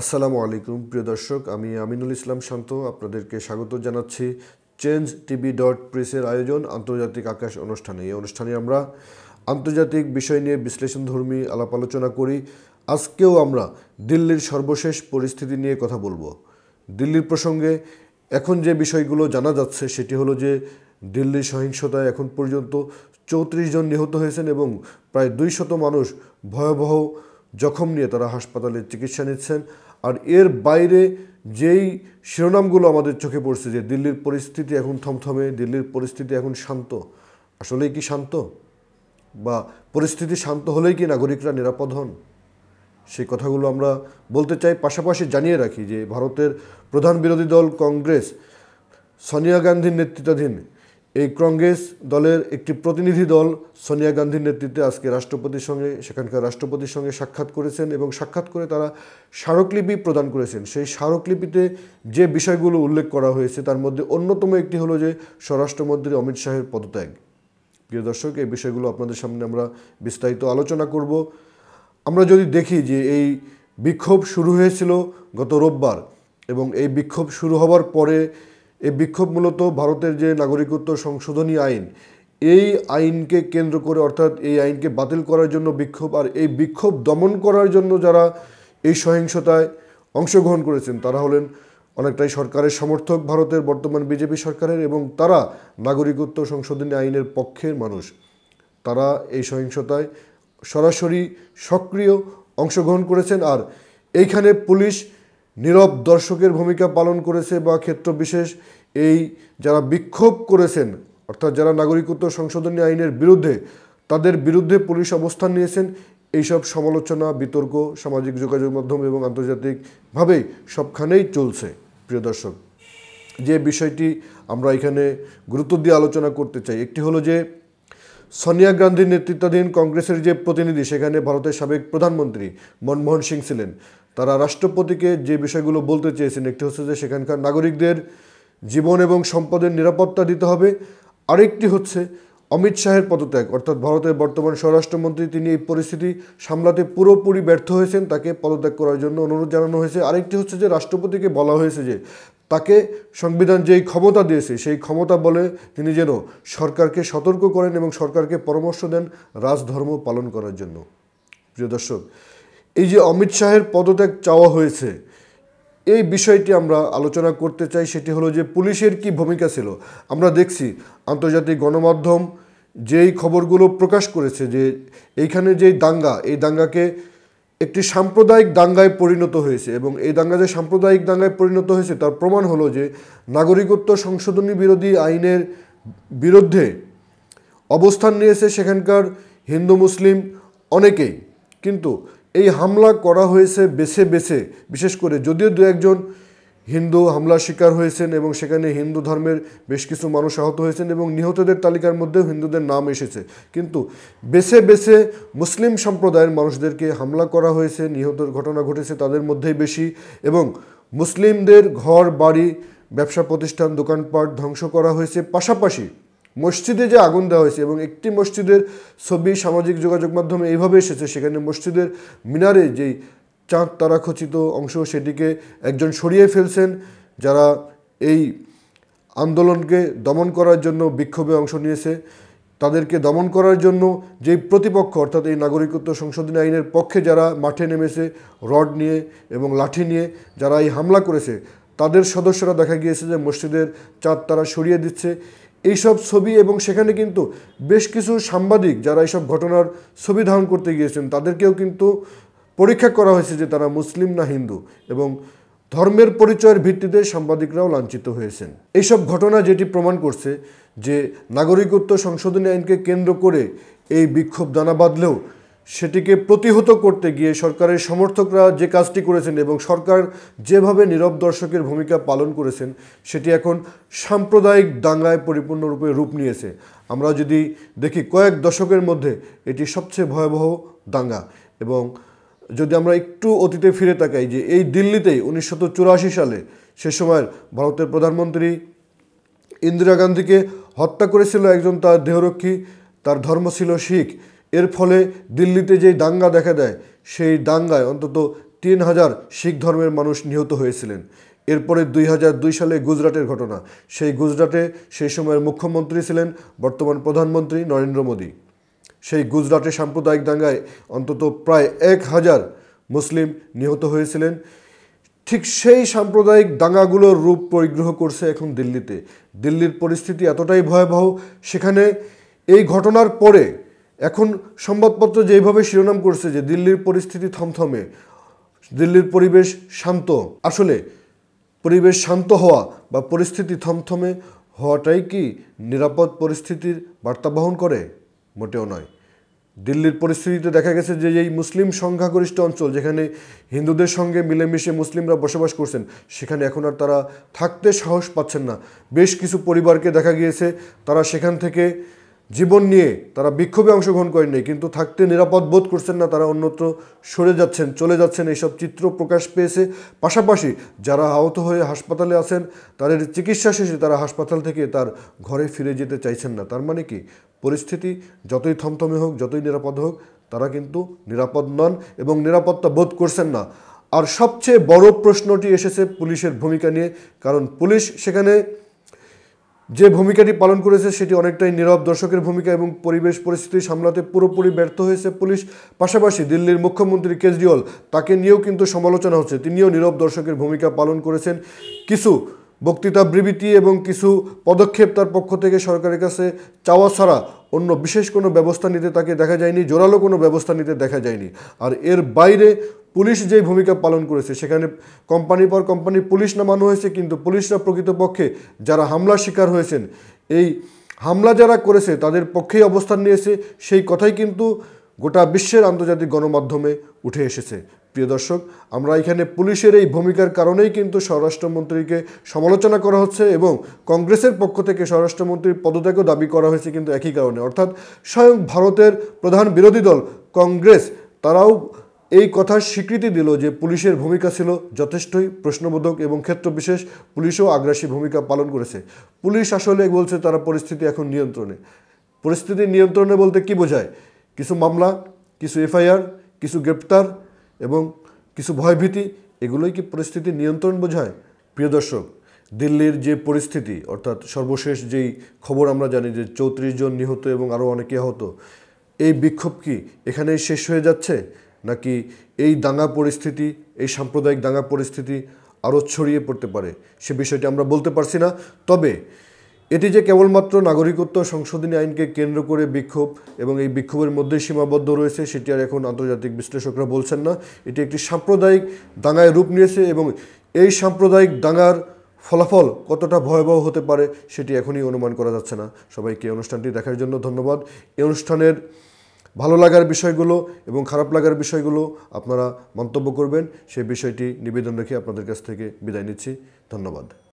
আসসালামু আলাইকুম প্রিয় দর্শক আমি আমিনুল ইসলাম শান্ত আপনাদেরকে স্বাগত জানাচ্ছি চেঞ্জ টিভি ডট প্রেসের আয়োজন আন্তর্জাতিক আকাশ অনুষ্ঠানে এই অনুষ্ঠানে আমরা আন্তর্জাতিক বিষয় নিয়ে বিশ্লেষণধর্মী আলাপ আলোচনা করি আজকেও আমরা দিল্লির সর্বশেষ পরিস্থিতি নিয়ে কথা বলবো দিল্লির প্রসঙ্গে এখন যে বিষয়গুলো জানা যাচ্ছে সেটি হলো যে দিল্লির সহিংসতায় এখন পর্যন্ত চৌত্রিশ জন নিহত হয়েছেন এবং প্রায় দুই শত মানুষ ভয়াবহ জখম নিয়ে তারা হাসপাতালে চিকিৎসা নিচ্ছেন আর এর বাইরে যেই শিরোনামগুলো আমাদের চোখে পড়ছে যে দিল্লির পরিস্থিতি এখন থমথমে দিল্লির পরিস্থিতি এখন শান্ত আসলেই কি শান্ত বা পরিস্থিতি শান্ত হলেই কি নাগরিকরা নিরাপদ হন সেই কথাগুলো আমরা বলতে চাই পাশাপাশি জানিয়ে রাখি যে ভারতের প্রধান বিরোধী দল কংগ্রেস সোনিয়া গান্ধীর নেতৃত্বাধীন এই কংগ্রেস দলের একটি প্রতিনিধি দল সোনিয়া গান্ধীর নেতৃত্বে আজকে রাষ্ট্রপতির সঙ্গে সেখানকার রাষ্ট্রপতির সঙ্গে সাক্ষাৎ করেছেন এবং সাক্ষাৎ করে তারা স্মারকলিপি প্রদান করেছেন সেই স্মারকলিপিতে যে বিষয়গুলো উল্লেখ করা হয়েছে তার মধ্যে অন্যতম একটি হলো যে স্বরাষ্ট্রমন্ত্রী অমিত শাহের পদত্যাগ প্রিয় দর্শক এই বিষয়গুলো আপনাদের সামনে আমরা বিস্তারিত আলোচনা করব আমরা যদি দেখি যে এই বিক্ষোভ শুরু হয়েছিল গত রোববার এবং এই বিক্ষোভ শুরু হবার পরে এই বিক্ষোভ মূলত ভারতের যে নাগরিকত্ব সংশোধনী আইন এই আইনকে কেন্দ্র করে অর্থাৎ এই আইনকে বাতিল করার জন্য বিক্ষোভ আর এই বিক্ষোভ দমন করার জন্য যারা এই সহিংসতায় অংশগ্রহণ করেছেন তারা হলেন অনেকটাই সরকারের সমর্থক ভারতের বর্তমান বিজেপি সরকারের এবং তারা নাগরিকত্ব সংশোধনী আইনের পক্ষের মানুষ তারা এই সহিংসতায় সরাসরি সক্রিয় অংশগ্রহণ করেছেন আর এইখানে পুলিশ নীরব দর্শকের ভূমিকা পালন করেছে বা ক্ষেত্র বিশেষ এই যারা বিক্ষোভ করেছেন অর্থাৎ যারা নাগরিকত্ব সংশোধনী আইনের বিরুদ্ধে তাদের বিরুদ্ধে পুলিশ অবস্থান নিয়েছেন এইসব সমালোচনা বিতর্ক সামাজিক যোগাযোগ মাধ্যম এবং আন্তর্জাতিকভাবে সবখানেই চলছে প্রিয় দর্শক যে বিষয়টি আমরা এখানে গুরুত্ব দিয়ে আলোচনা করতে চাই একটি হলো যে সোনিয়া গান্ধীর নেতৃত্বাধীন কংগ্রেসের যে প্রতিনিধি সেখানে ভারতের সাবেক প্রধানমন্ত্রী মনমোহন সিং ছিলেন তারা রাষ্ট্রপতিকে যে বিষয়গুলো বলতে চেয়েছেন একটি হচ্ছে যে সেখানকার নাগরিকদের জীবন এবং সম্পদের নিরাপত্তা দিতে হবে আরেকটি হচ্ছে অমিত শাহের পদত্যাগ অর্থাৎ ভারতের বর্তমান স্বরাষ্ট্রমন্ত্রী তিনি এই পরিস্থিতি সামলাতে পুরোপুরি ব্যর্থ হয়েছেন তাকে পদত্যাগ করার জন্য অনুরোধ জানানো হয়েছে আরেকটি হচ্ছে যে রাষ্ট্রপতিকে বলা হয়েছে যে তাকে সংবিধান যেই ক্ষমতা দিয়েছে সেই ক্ষমতা বলে তিনি যেন সরকারকে সতর্ক করেন এবং সরকারকে পরামর্শ দেন রাজধর্ম পালন করার জন্য প্রিয় দর্শক এই যে অমিত শাহের পদত্যাগ চাওয়া হয়েছে এই বিষয়টি আমরা আলোচনা করতে চাই সেটি হলো যে পুলিশের কি ভূমিকা ছিল আমরা দেখছি আন্তর্জাতিক গণমাধ্যম যেই খবরগুলো প্রকাশ করেছে যে এইখানে যেই দাঙ্গা এই দাঙ্গাকে একটি সাম্প্রদায়িক দাঙ্গায় পরিণত হয়েছে এবং এই দাঙ্গা যে সাম্প্রদায়িক দাঙ্গায় পরিণত হয়েছে তার প্রমাণ হলো যে নাগরিকত্ব সংশোধনী বিরোধী আইনের বিরুদ্ধে অবস্থান নিয়েছে সেখানকার হিন্দু মুসলিম অনেকেই কিন্তু এই হামলা করা হয়েছে বেছে বেছে বিশেষ করে যদিও দু একজন হিন্দু হামলার শিকার হয়েছেন এবং সেখানে হিন্দু ধর্মের বেশ কিছু মানুষ আহত হয়েছেন এবং নিহতদের তালিকার মধ্যেও হিন্দুদের নাম এসেছে কিন্তু বেছে বেছে মুসলিম সম্প্রদায়ের মানুষদেরকে হামলা করা হয়েছে নিহতের ঘটনা ঘটেছে তাদের মধ্যেই বেশি এবং মুসলিমদের ঘর বাড়ি ব্যবসা প্রতিষ্ঠান দোকানপাট ধ্বংস করা হয়েছে পাশাপাশি মসজিদে যে আগুন দেওয়া হয়েছে এবং একটি মসজিদের ছবি সামাজিক যোগাযোগ মাধ্যমে এইভাবে এসেছে সেখানে মসজিদের মিনারে যেই চাঁদ তারা খচিত অংশ সেটিকে একজন সরিয়ে ফেলছেন যারা এই আন্দোলনকে দমন করার জন্য বিক্ষোভে অংশ নিয়েছে তাদেরকে দমন করার জন্য যে প্রতিপক্ষ অর্থাৎ এই নাগরিকত্ব সংশোধনী আইনের পক্ষে যারা মাঠে নেমেছে রড নিয়ে এবং লাঠি নিয়ে যারা এই হামলা করেছে তাদের সদস্যরা দেখা গিয়েছে যে মসজিদের চাঁদ তারা সরিয়ে দিচ্ছে এইসব ছবি এবং সেখানে কিন্তু বেশ কিছু সাংবাদিক যারা এইসব ঘটনার ছবি ধারণ করতে গিয়েছেন তাদেরকেও কিন্তু পরীক্ষা করা হয়েছে যে তারা মুসলিম না হিন্দু এবং ধর্মের পরিচয়ের ভিত্তিতে সাংবাদিকরাও লাঞ্ছিত হয়েছেন এইসব ঘটনা যেটি প্রমাণ করছে যে নাগরিকত্ব সংশোধনী আইনকে কেন্দ্র করে এই বিক্ষোভ দানা বাঁধলেও সেটিকে প্রতিহত করতে গিয়ে সরকারের সমর্থকরা যে কাজটি করেছেন এবং সরকার যেভাবে নীরব দর্শকের ভূমিকা পালন করেছেন সেটি এখন সাম্প্রদায়িক দাঙ্গায় পরিপূর্ণরূপে রূপ নিয়েছে আমরা যদি দেখি কয়েক দশকের মধ্যে এটি সবচেয়ে ভয়াবহ দাঙ্গা এবং যদি আমরা একটু অতীতে ফিরে তাকাই যে এই দিল্লিতেই উনিশশো সালে সে সময়ের ভারতের প্রধানমন্ত্রী ইন্দিরা গান্ধীকে হত্যা করেছিল একজন তার দেহরক্ষী তার ধর্ম ছিল শিখ এর ফলে দিল্লিতে যেই দাঙ্গা দেখা দেয় সেই দাঙ্গায় অন্তত তিন হাজার শিখ ধর্মের মানুষ নিহত হয়েছিলেন এরপরে দুই হাজার দুই সালে গুজরাটের ঘটনা সেই গুজরাটে সেই সময়ের মুখ্যমন্ত্রী ছিলেন বর্তমান প্রধানমন্ত্রী নরেন্দ্র মোদী সেই গুজরাটে সাম্প্রদায়িক দাঙ্গায় অন্তত প্রায় এক হাজার মুসলিম নিহত হয়েছিলেন ঠিক সেই সাম্প্রদায়িক দাঙ্গাগুলোর রূপ পরিগ্রহ করছে এখন দিল্লিতে দিল্লির পরিস্থিতি এতটাই ভয়াবহ সেখানে এই ঘটনার পরে এখন সংবাদপত্র যেভাবে শিরোনাম করছে যে দিল্লির পরিস্থিতি থমথমে দিল্লির পরিবেশ শান্ত আসলে পরিবেশ শান্ত হওয়া বা পরিস্থিতি থমথমে হওয়াটাই কি নিরাপদ পরিস্থিতির বার্তা বহন করে মোটেও নয় দিল্লির পরিস্থিতিতে দেখা গেছে যে এই মুসলিম সংখ্যাগরিষ্ঠ অঞ্চল যেখানে হিন্দুদের সঙ্গে মিলেমিশে মুসলিমরা বসবাস করছেন সেখানে এখন আর তারা থাকতে সাহস পাচ্ছেন না বেশ কিছু পরিবারকে দেখা গিয়েছে তারা সেখান থেকে জীবন নিয়ে তারা বিক্ষোভে অংশগ্রহণ করেননি কিন্তু থাকতে নিরাপদ বোধ করছেন না তারা অন্যত্র সরে যাচ্ছেন চলে যাচ্ছেন এইসব চিত্র প্রকাশ পেয়েছে পাশাপাশি যারা আহত হয়ে হাসপাতালে আছেন তাদের চিকিৎসা শেষে তারা হাসপাতাল থেকে তার ঘরে ফিরে যেতে চাইছেন না তার মানে কি পরিস্থিতি যতই থমথমে হোক যতই নিরাপদ হোক তারা কিন্তু নিরাপদ নন এবং নিরাপত্তা বোধ করছেন না আর সবচেয়ে বড় প্রশ্নটি এসেছে পুলিশের ভূমিকা নিয়ে কারণ পুলিশ সেখানে যে ভূমিকাটি পালন করেছে সেটি অনেকটাই নীরব দর্শকের ভূমিকা এবং পরিবেশ পরিস্থিতি সামলাতে পুরোপুরি ব্যর্থ হয়েছে পুলিশ পাশাপাশি দিল্লির মুখ্যমন্ত্রী কেজরিওয়াল তাকে নিয়েও কিন্তু সমালোচনা হচ্ছে তিনিও নীরব দর্শকের ভূমিকা পালন করেছেন কিছু বক্তৃতা বিবৃতি এবং কিছু পদক্ষেপ তার পক্ষ থেকে সরকারের কাছে চাওয়া ছাড়া অন্য বিশেষ কোনো ব্যবস্থা নিতে তাকে দেখা যায়নি জোরালো কোনো ব্যবস্থা নিতে দেখা যায়নি আর এর বাইরে পুলিশ যে ভূমিকা পালন করেছে সেখানে কোম্পানি পর কোম্পানি পুলিশ নামানো হয়েছে কিন্তু পুলিশরা প্রকৃতপক্ষে যারা হামলার শিকার হয়েছেন এই হামলা যারা করেছে তাদের পক্ষেই অবস্থান নিয়েছে সেই কথাই কিন্তু গোটা বিশ্বের আন্তর্জাতিক গণমাধ্যমে উঠে এসেছে প্রিয় দর্শক আমরা এখানে পুলিশের এই ভূমিকার কারণেই কিন্তু স্বরাষ্ট্রমন্ত্রীকে সমালোচনা করা হচ্ছে এবং কংগ্রেসের পক্ষ থেকে স্বরাষ্ট্রমন্ত্রীর পদত্যাগও দাবি করা হয়েছে কিন্তু একই কারণে অর্থাৎ স্বয়ং ভারতের প্রধান বিরোধী দল কংগ্রেস তারাও এই কথার স্বীকৃতি দিল যে পুলিশের ভূমিকা ছিল যথেষ্টই প্রশ্নবোধক এবং ক্ষেত্র বিশেষ পুলিশও আগ্রাসী ভূমিকা পালন করেছে পুলিশ আসলে বলছে তারা পরিস্থিতি এখন নিয়ন্ত্রণে পরিস্থিতি নিয়ন্ত্রণে বলতে কি বোঝায় কিছু মামলা কিছু এফআইআর কিছু গ্রেপ্তার এবং কিছু ভয়ভীতি এগুলোই কি পরিস্থিতি নিয়ন্ত্রণ বোঝায় প্রিয় দর্শক দিল্লির যে পরিস্থিতি অর্থাৎ সর্বশেষ যেই খবর আমরা জানি যে চৌত্রিশ জন নিহত এবং আরও অনেকে আহত এই বিক্ষোভ কি এখানেই শেষ হয়ে যাচ্ছে নাকি এই দাঙ্গা পরিস্থিতি এই সাম্প্রদায়িক দাঙ্গা পরিস্থিতি আরও ছড়িয়ে পড়তে পারে সে বিষয়টি আমরা বলতে পারছি না তবে এটি যে কেবলমাত্র নাগরিকত্ব সংশোধনী আইনকে কেন্দ্র করে বিক্ষোভ এবং এই বিক্ষোভের মধ্যে সীমাবদ্ধ রয়েছে সেটি আর এখন আন্তর্জাতিক বিশ্লেষকরা বলছেন না এটি একটি সাম্প্রদায়িক দাঙ্গায় রূপ নিয়েছে এবং এই সাম্প্রদায়িক দাঙ্গার ফলাফল কতটা ভয়াবহ হতে পারে সেটি এখনই অনুমান করা যাচ্ছে না সবাইকে অনুষ্ঠানটি দেখার জন্য ধন্যবাদ এই অনুষ্ঠানের ভালো লাগার বিষয়গুলো এবং খারাপ লাগার বিষয়গুলো আপনারা মন্তব্য করবেন সেই বিষয়টি নিবেদন রেখে আপনাদের কাছ থেকে বিদায় নিচ্ছি ধন্যবাদ